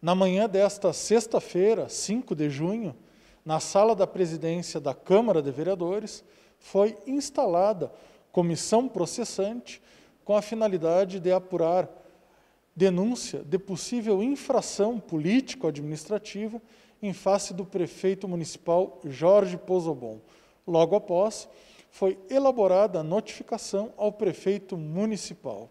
Na manhã desta sexta-feira, 5 de junho, na sala da presidência da Câmara de Vereadores, foi instalada comissão processante com a finalidade de apurar denúncia de possível infração político-administrativa em face do prefeito municipal Jorge Pozobon. Logo após, foi elaborada a notificação ao prefeito municipal.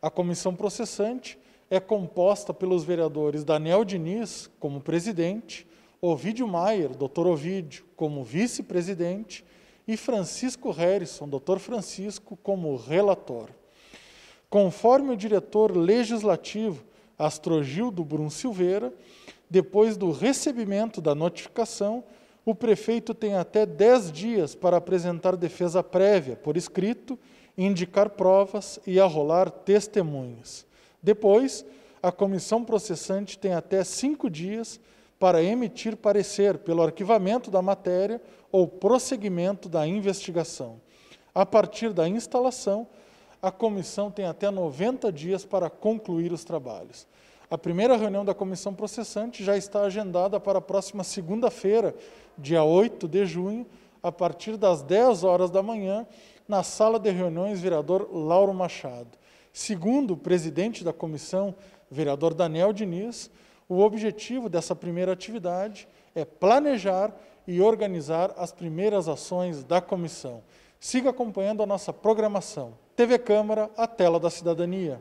A comissão processante é composta pelos vereadores Daniel Diniz, como presidente, Ovidio Maier, doutor Ovidio, como vice-presidente, e Francisco Harrison, doutor Francisco, como relator. Conforme o diretor legislativo Astrogildo Brum Silveira, depois do recebimento da notificação, o prefeito tem até 10 dias para apresentar defesa prévia por escrito, indicar provas e arrolar testemunhas. Depois, a comissão processante tem até cinco dias para emitir parecer pelo arquivamento da matéria ou prosseguimento da investigação. A partir da instalação, a comissão tem até 90 dias para concluir os trabalhos. A primeira reunião da comissão processante já está agendada para a próxima segunda-feira, dia 8 de junho, a partir das 10 horas da manhã, na sala de reuniões vereador Lauro Machado. Segundo o presidente da comissão, vereador Daniel Diniz, o objetivo dessa primeira atividade é planejar e organizar as primeiras ações da comissão. Siga acompanhando a nossa programação. TV Câmara, a tela da cidadania.